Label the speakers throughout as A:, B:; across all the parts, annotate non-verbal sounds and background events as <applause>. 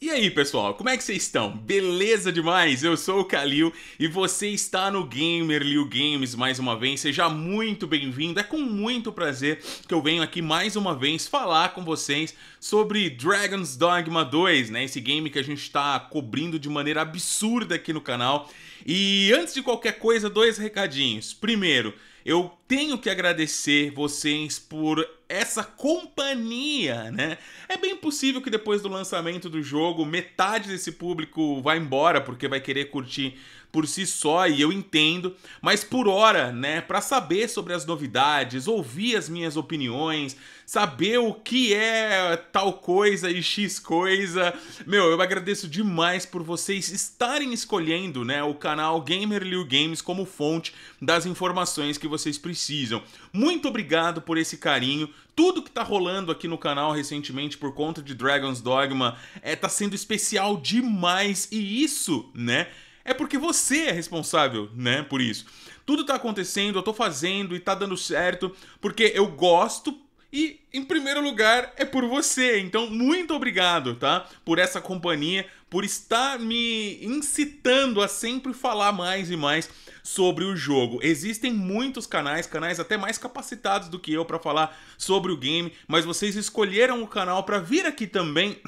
A: E aí, pessoal, como é que vocês estão? Beleza demais? Eu sou o Kalil e você está no Gamer Liu Games mais uma vez. Seja muito bem-vindo. É com muito prazer que eu venho aqui mais uma vez falar com vocês sobre Dragon's Dogma 2, né? Esse game que a gente está cobrindo de maneira absurda aqui no canal. E antes de qualquer coisa, dois recadinhos. Primeiro, eu tenho que agradecer vocês por essa companhia, né? É bem possível que depois do lançamento do jogo, metade desse público vá embora porque vai querer curtir por si só e eu entendo, mas por hora, né, para saber sobre as novidades, ouvir as minhas opiniões, saber o que é tal coisa e X coisa. Meu, eu agradeço demais por vocês estarem escolhendo, né, o canal Gamer Liu Games como fonte das informações que vocês precisam. Muito obrigado por esse carinho. Tudo que tá rolando aqui no canal recentemente por conta de Dragon's Dogma é tá sendo especial demais e isso, né? é porque você é responsável, né, por isso. Tudo tá acontecendo, eu tô fazendo e tá dando certo, porque eu gosto e em primeiro lugar é por você. Então, muito obrigado, tá? Por essa companhia, por estar me incitando a sempre falar mais e mais sobre o jogo. Existem muitos canais, canais até mais capacitados do que eu para falar sobre o game, mas vocês escolheram o canal para vir aqui também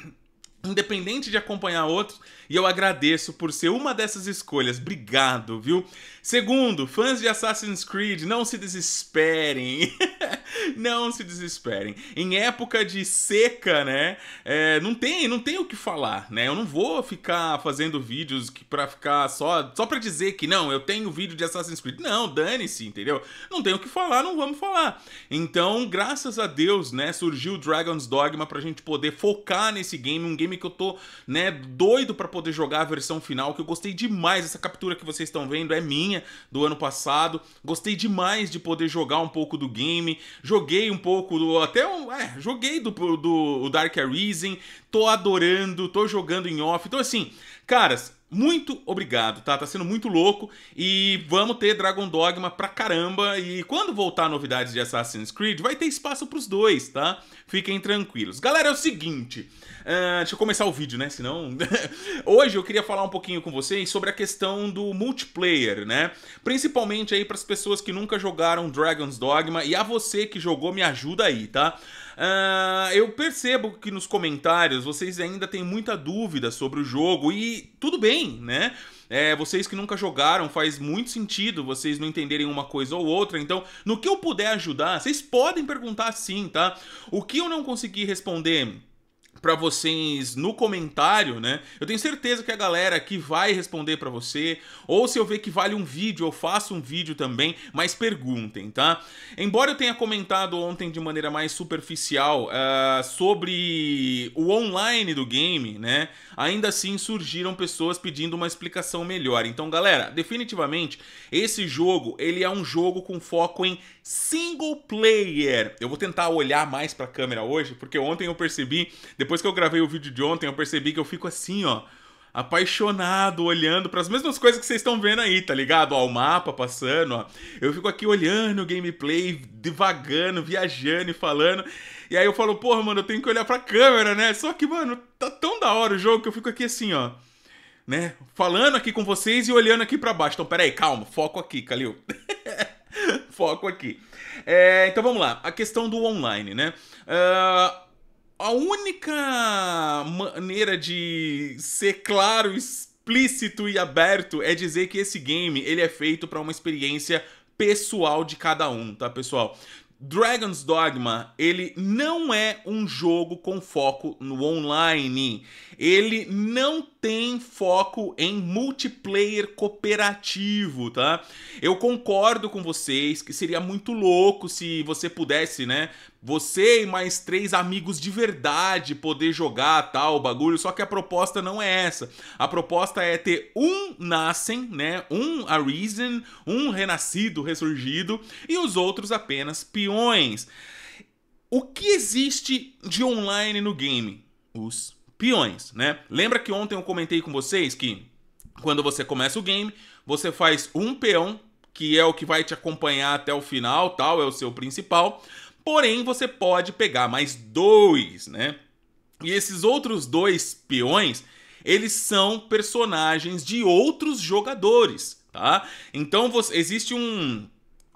A: independente de acompanhar outros, e eu agradeço por ser uma dessas escolhas. Obrigado, viu? Segundo, fãs de Assassin's Creed, não se desesperem. <laughs> <laughs> não se desesperem. Em época de seca, né? É, não tem, não tem o que falar, né? Eu não vou ficar fazendo vídeos que para ficar só só para dizer que não, eu tenho vídeo de Assassin's Creed. Não, dane-se, entendeu? Não tem o que falar, não vamos falar. Então, graças a Deus, né, surgiu o Dragon's Dogma pra gente poder focar nesse game, um game que eu tô, né, doido para poder jogar a versão final, que eu gostei demais essa captura que vocês estão vendo é minha do ano passado. Gostei demais de poder jogar um pouco do game, joguei um pouco do. Até um, é, joguei do, do, do Dark Arisen, tô adorando, tô jogando em off. Então, assim, Caras, muito obrigado, tá? Tá sendo muito louco e vamos ter Dragon Dogma pra caramba e quando voltar novidades de Assassin's Creed, vai ter espaço pros dois, tá? Fiquem tranquilos. Galera, é o seguinte, uh, deixa eu começar o vídeo, né? Senão... <laughs> Hoje eu queria falar um pouquinho com vocês sobre a questão do multiplayer, né? Principalmente aí pras pessoas que nunca jogaram Dragon's Dogma e a você que jogou, me ajuda aí, tá? Uh, eu percebo que nos comentários vocês ainda têm muita dúvida sobre o jogo e tudo bem, né? É, vocês que nunca jogaram, faz muito sentido vocês não entenderem uma coisa ou outra. Então, no que eu puder ajudar, vocês podem perguntar sim, tá? O que eu não consegui responder para vocês no comentário, né? Eu tenho certeza que a galera aqui vai responder para você, ou se eu ver que vale um vídeo, eu faço um vídeo também, mas perguntem, tá? Embora eu tenha comentado ontem de maneira mais superficial uh, sobre o online do game, né? Ainda assim surgiram pessoas pedindo uma explicação melhor. Então, galera, definitivamente esse jogo ele é um jogo com foco em single player. Eu vou tentar olhar mais para a câmera hoje, porque ontem eu percebi depois que eu gravei o vídeo de ontem, eu percebi que eu fico assim, ó, apaixonado olhando para as mesmas coisas que vocês estão vendo aí, tá ligado? Ó, o mapa passando, ó. Eu fico aqui olhando o gameplay, devagando, viajando e falando. E aí eu falo, porra, mano, eu tenho que olhar pra câmera, né? Só que, mano, tá tão da hora o jogo que eu fico aqui assim, ó. Né? Falando aqui com vocês e olhando aqui para baixo. Então, peraí, calma, foco aqui, Calil. <laughs> foco aqui. É, então vamos lá, a questão do online, né? Uh, a única maneira de ser claro, explícito e aberto é dizer que esse game ele é feito para uma experiência pessoal de cada um, tá, pessoal? Dragon's Dogma, ele não é um jogo com foco no online. Ele não tem foco em multiplayer cooperativo, tá? Eu concordo com vocês que seria muito louco se você pudesse, né, você e mais três amigos de verdade poder jogar tal bagulho, só que a proposta não é essa. A proposta é ter um Nascem, né? Um Arisen, um renascido, ressurgido e os outros apenas peões. O que existe de online no game? Os peões, né? Lembra que ontem eu comentei com vocês que quando você começa o game, você faz um peão que é o que vai te acompanhar até o final, tal, é o seu principal. Porém, você pode pegar mais dois, né? E esses outros dois peões, eles são personagens de outros jogadores, tá? Então você, existe um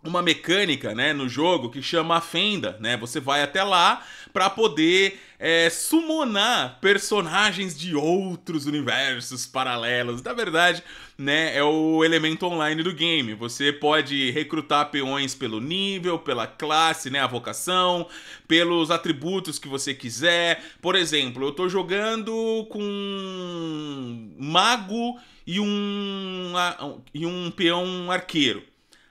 A: uma mecânica, né, no jogo que chama a fenda, né? Você vai até lá para poder é, summonar personagens de outros universos paralelos. Na verdade, né, é o elemento online do game. Você pode recrutar peões pelo nível, pela classe, né, a vocação, pelos atributos que você quiser. Por exemplo, eu tô jogando com um mago e um e um peão arqueiro.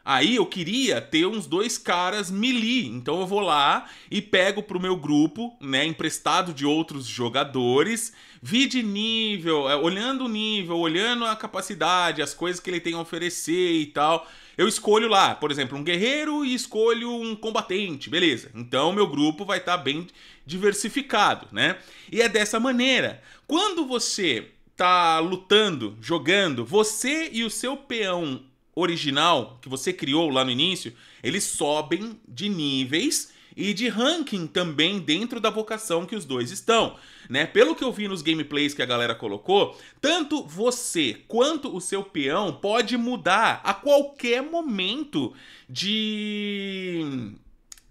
A: Aí eu queria ter uns dois caras melee, então eu vou lá e pego pro meu grupo, né, emprestado de outros jogadores, vi de nível, é, olhando o nível, olhando a capacidade, as coisas que ele tem a oferecer e tal. Eu escolho lá, por exemplo, um guerreiro e escolho um combatente, beleza. Então meu grupo vai estar tá bem diversificado, né? E é dessa maneira. Quando você tá lutando, jogando, você e o seu peão original que você criou lá no início, eles sobem de níveis e de ranking também dentro da vocação que os dois estão, né? Pelo que eu vi nos gameplays que a galera colocou, tanto você quanto o seu peão pode mudar a qualquer momento de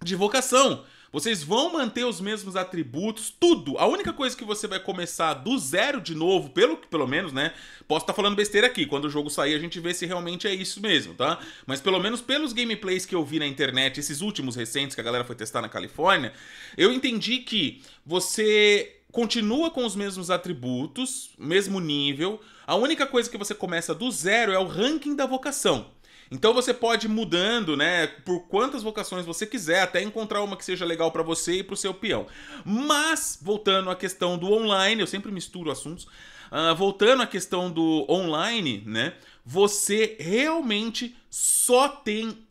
A: de vocação. Vocês vão manter os mesmos atributos, tudo. A única coisa que você vai começar do zero de novo, pelo, pelo menos, né? Posso estar tá falando besteira aqui. Quando o jogo sair, a gente vê se realmente é isso mesmo, tá? Mas pelo menos pelos gameplays que eu vi na internet, esses últimos recentes que a galera foi testar na Califórnia, eu entendi que você continua com os mesmos atributos, mesmo nível. A única coisa que você começa do zero é o ranking da vocação. Então você pode ir mudando, né, por quantas vocações você quiser, até encontrar uma que seja legal para você e para o seu peão. Mas voltando à questão do online, eu sempre misturo assuntos. Uh, voltando à questão do online, né? Você realmente só tem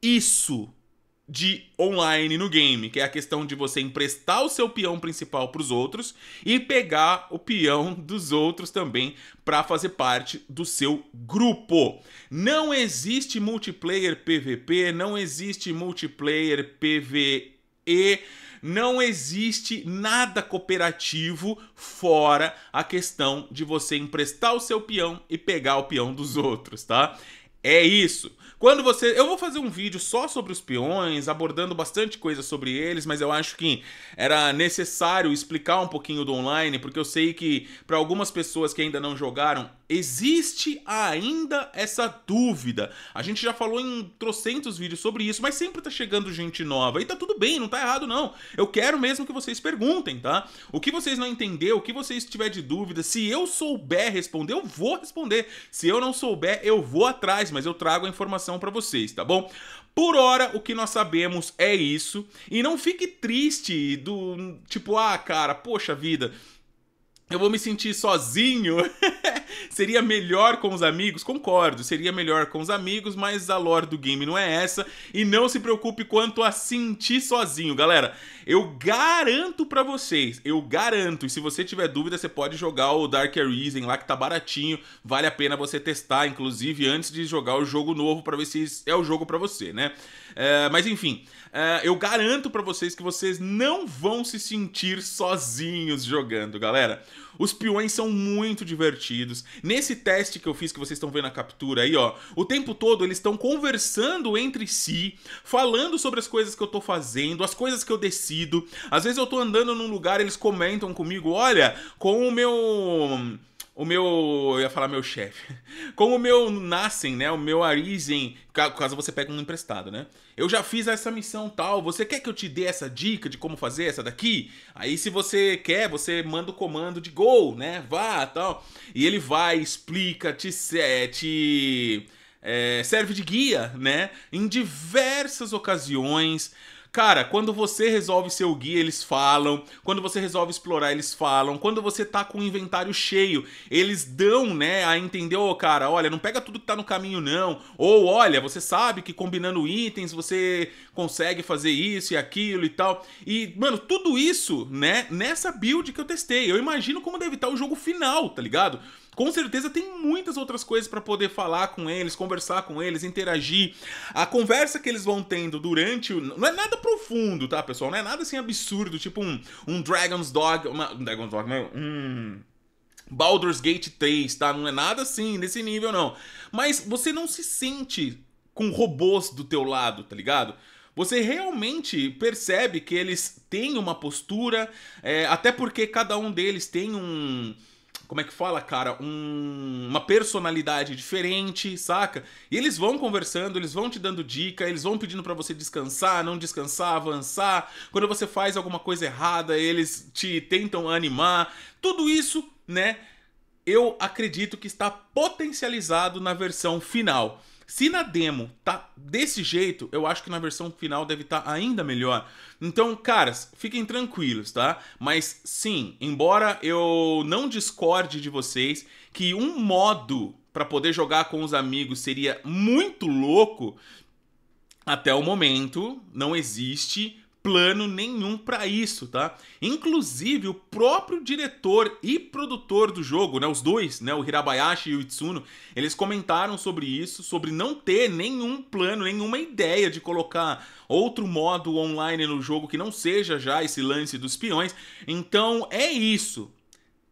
A: isso de online no game, que é a questão de você emprestar o seu peão principal para os outros e pegar o peão <laughs> dos outros também para fazer parte do seu grupo. Não existe multiplayer PVP, não existe multiplayer PVE, não existe nada cooperativo fora a questão de você emprestar o seu peão e pegar o peão dos <laughs> outros, tá? É isso. Quando você. Eu vou fazer um vídeo só sobre os peões, abordando bastante coisa sobre eles, mas eu acho que era necessário explicar um pouquinho do online, porque eu sei que para algumas pessoas que ainda não jogaram, existe ainda essa dúvida. A gente já falou em trocentos vídeos sobre isso, mas sempre tá chegando gente nova. E tá tudo bem, não tá errado não. Eu quero mesmo que vocês perguntem, tá? O que vocês não entenderam, o que vocês tiver de dúvida, se eu souber responder, eu vou responder. Se eu não souber, eu vou atrás, mas eu trago a informação informação para vocês, tá bom? Por hora, o que nós sabemos é isso. E não fique triste do tipo, ah, cara, poxa vida, eu vou me sentir sozinho <laughs> Seria melhor com os amigos? Concordo, seria melhor com os amigos, mas a lore do game não é essa. E não se preocupe quanto a sentir sozinho, galera. Eu garanto para vocês, eu garanto. E se você tiver dúvida, você pode jogar o Dark Arisen lá que tá baratinho, vale a pena você testar, inclusive antes de jogar o jogo novo para ver se é o jogo para você, né? É, mas enfim, é, eu garanto para vocês que vocês não vão se sentir sozinhos jogando, galera. Os peões são muito divertidos. Nesse teste que eu fiz, que vocês estão vendo a captura aí, ó, o tempo todo eles estão conversando entre si, falando sobre as coisas que eu tô fazendo, as coisas que eu decido. Às vezes eu tô andando num lugar, eles comentam comigo, olha, com o meu o meu. Eu ia falar meu chefe. <laughs> Como o meu Nascem, né? O meu Arisen, caso você pegue um emprestado, né? Eu já fiz essa missão tal. Você quer que eu te dê essa dica de como fazer essa daqui? Aí, se você quer, você manda o comando de gol, né? Vá tal. E ele vai, explica, te. Eh, te é, serve de guia, né? Em diversas ocasiões. Cara, quando você resolve ser o guia, eles falam. Quando você resolve explorar, eles falam. Quando você tá com o inventário cheio, eles dão, né, a entender, ô oh, cara, olha, não pega tudo que tá no caminho, não. Ou olha, você sabe que combinando itens você consegue fazer isso e aquilo e tal. E, mano, tudo isso, né, nessa build que eu testei. Eu imagino como deve estar tá o jogo final, tá ligado? Com certeza tem muitas outras coisas para poder falar com eles, conversar com eles, interagir. A conversa que eles vão tendo durante Não é nada profundo, tá, pessoal? Não é nada assim absurdo, tipo um, um Dragon's Dog. Uma, um Dragon's Dog, não. Né? Um. Baldur's Gate 3, tá? Não é nada assim, nesse nível, não. Mas você não se sente com robôs do teu lado, tá ligado? Você realmente percebe que eles têm uma postura, é, até porque cada um deles tem um como é que fala, cara, um, uma personalidade diferente, saca? E eles vão conversando, eles vão te dando dica, eles vão pedindo para você descansar, não descansar, avançar. Quando você faz alguma coisa errada, eles te tentam animar. Tudo isso, né? Eu acredito que está potencializado na versão final. Se na demo tá desse jeito, eu acho que na versão final deve estar tá ainda melhor. Então, caras, fiquem tranquilos, tá? Mas sim, embora eu não discorde de vocês que um modo para poder jogar com os amigos seria muito louco, até o momento não existe plano nenhum para isso, tá? Inclusive, o próprio diretor e produtor do jogo, né, os dois, né, o Hirabayashi e o Itsuno, eles comentaram sobre isso, sobre não ter nenhum plano, nenhuma ideia de colocar outro modo online no jogo que não seja já esse lance dos peões. Então, é isso.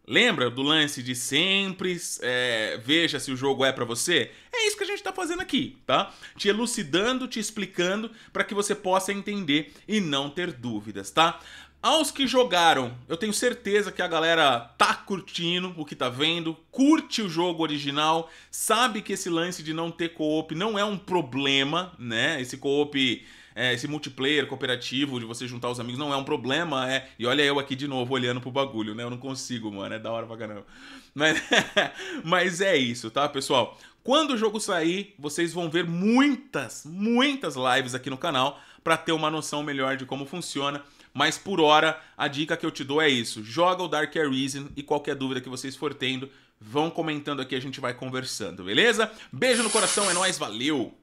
A: Lembra do lance de sempre é, veja se o jogo é para você? É isso que a gente está fazendo aqui, tá? Te elucidando, te explicando para que você possa entender e não ter dúvidas, tá? Aos que jogaram, eu tenho certeza que a galera tá curtindo o que tá vendo, curte o jogo original, sabe que esse lance de não ter co-op não é um problema, né? Esse co-op é, esse multiplayer cooperativo de você juntar os amigos não é um problema, é. E olha eu aqui de novo olhando pro bagulho, né? Eu não consigo, mano, é da hora pra caramba. Mas, <laughs> mas é isso, tá, pessoal? Quando o jogo sair, vocês vão ver muitas, muitas lives aqui no canal para ter uma noção melhor de como funciona. Mas por hora, a dica que eu te dou é isso: joga o Dark Air Reason e qualquer dúvida que vocês for tendo, vão comentando aqui, a gente vai conversando, beleza? Beijo no coração, é nóis, valeu!